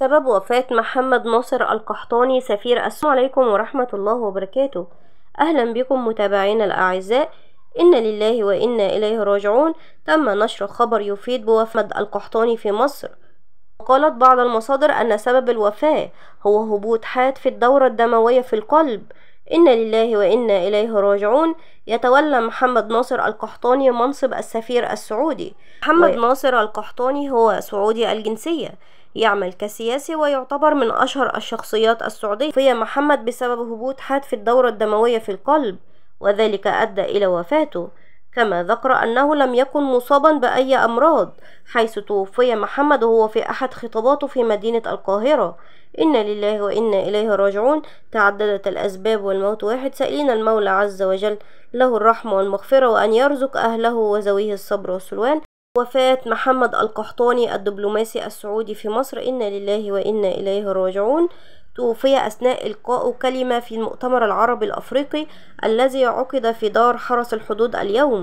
سبب وفاة محمد ناصر القحطاني سفير السلام عليكم ورحمة الله وبركاته أهلا بكم متابعينا الأعزاء إن لله وإنا إليه راجعون تم نشر خبر يفيد بوفاة القحطاني في مصر وقالت بعض المصادر أن سبب الوفاة هو هبوط حاد في الدورة الدموية في القلب إن لله وإنا إليه راجعون يتولى محمد ناصر القحطاني منصب السفير السعودي محمد و... ناصر القحطاني هو سعودي الجنسية يعمل كسياسي ويعتبر من أشهر الشخصيات السعودية في محمد بسبب هبوط حاد في الدورة الدموية في القلب وذلك أدى إلى وفاته كما ذكر أنه لم يكن مصابا بأي أمراض حيث توفي محمد وهو في أحد خطاباته في مدينة القاهرة إنا لله وإنا إليه راجعون تعددت الأسباب والموت واحد سألين المولى عز وجل له الرحمة والمغفرة وأن يرزق أهله وزويه الصبر والسلوان وفاة محمد القحطاني الدبلوماسي السعودي في مصر إنا لله وإنا إليه راجعون توفي أثناء إلقاء كلمة في المؤتمر العربي الأفريقي الذي عقد في دار حرس الحدود اليوم